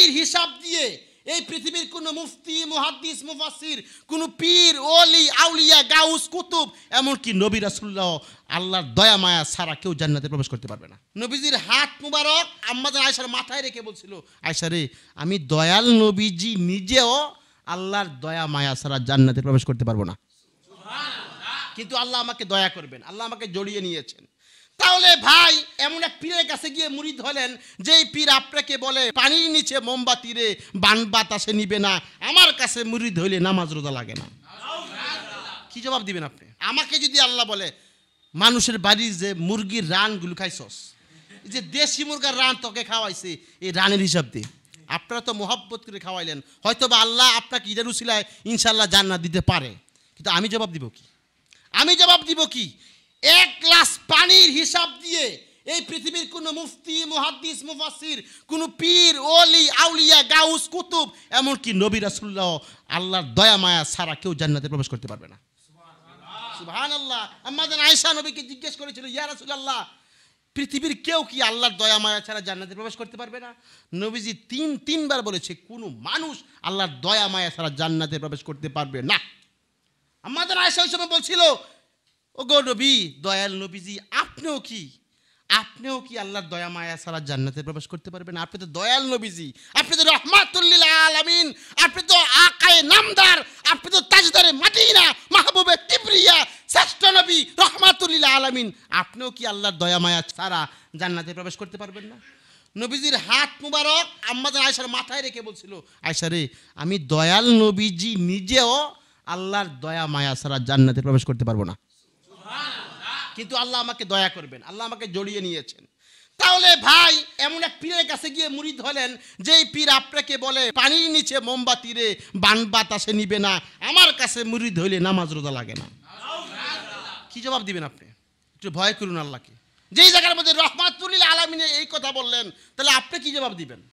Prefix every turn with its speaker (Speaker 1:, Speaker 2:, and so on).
Speaker 1: সঠিক হিসাব দিয়ে এই পৃথিবীর কোন মুফতি মুহাদ্দিস মুফাসির কোন পীর ওলি আউলিয়া গাউস কুতুব এমনকি নবী রাসুল্লাহ আল্লাহর দয়া মায়া ছাড়া কেউ জান্নাতে প্রবেশ করতে পারবে না নবীজির হাত মুবারক আম্মাদের আয়সার মাথায় রেখে বলছিল আয়সা রে আমি দয়াল নবীজি নিজেও আল্লাহর দয়া মায়া ছাড়া জান্নাতে প্রবেশ করতে পারবো না কিন্তু আল্লাহ আমাকে দয়া করবেন আল্লাহ আমাকে জড়িয়ে নিয়েছেন তাহলে ভাই এমন এক পীরের কাছে গিয়ে মুড়ি ধরেন যেই পীর আপনাকে বলে পানির নিচে মোমবাতি রে বান বাতাসে নিবে না আমার কাছে মুড়ি ধরলে নামাজ রোজা লাগে না কি জবাব দিবেন আপনি আমাকে যদি আল্লাহ বলে মানুষের বাড়ির যে মুরগির রান গুলো খাইছস যে দেশি মুরগার রান তোকে খাওয়াইছে এই রানের হিসাব দিয়ে আপনারা তো মোহাব্বত করে খাওয়াইলেন হয়তো বা আল্লাহ আপনাকে ইদের উশিলায় ইনশাল্লাহ জান্নাত দিতে পারে কিন্তু আমি জবাব দিব কি আমি জবাব দিব কি এক গ্লাস সঠির হিসাব দিয়ে এই পৃথিবীর কোন মুফতি মুহাদ্দিস মুফাসির কোন পীর ওলি আউলিয়া গাউস কুতুব এমনকি নবী রাসুল্লাহ আল্লাহর দয়া মায়া ছাড়া কেউ জান্নাতে প্রবেশ করতে পারবে না সুহান আল্লাহ আমাদের আয়সা নবীকে জিজ্ঞেস করেছিল ইয়া রাসুল্লাহ পৃথিবীর কেউ কি আল্লাহর দয়া মায়া ছাড়া জান্নাতে প্রবেশ করতে পারবে না নবীজি তিন তিনবার বলেছে কোনো মানুষ আল্লাহর দয়া মায়া ছাড়া জান্নাতে প্রবেশ করতে পারবে না আমাদের আয়সা ওই সময় বলছিল ও গো নবী দয়াল নবীজি আপনিও কি আপনিও কি আল্লাহর দয়া মায়া সারা জান্নাতে প্রবেশ করতে পারবেন আপনি তো দয়াল নবীজি আপনি তো রহমাতুল্লিল আলামিন আপনি তো আকায়ে নামদার আপনি তো তাজদারে মাটিনা মাহবুবে তিবরিয়া শ্রেষ্ঠ নবী রহমাতুল্লিল আলামিন আপনিও কি আল্লাহর দয়া মায়া ছাড়া জান্নাতে প্রবেশ করতে পারবেন না নবীজির হাত মুবারক আম্মাদের আয়সার মাথায় রেখে বলছিল আয়সারে আমি দয়াল নবীজি নিজেও আল্লাহর দয়া মায়া ছাড়া জান্নাতে প্রবেশ করতে পারবো না কিন্তু আল্লাহ আমাকে দয়া করবেন আল্লাহ আমাকে জড়িয়ে নিয়েছেন তাহলে ভাই এমন এক পীরের কাছে গিয়ে মুড়ি ধরেন যেই পীর আপনাকে বলে পানির নিচে মোমবাতি রে বান বাতাসে নিবে না আমার কাছে মুড়ি ধরলে নামাজ রোদা লাগে না কি জবাব দিবেন আপনি একটু ভয় করুন আল্লাহকে যেই জায়গার মধ্যে রহমাতুল্লিল আলমিনে এই কথা বললেন তাহলে আপনি কি জবাব দিবেন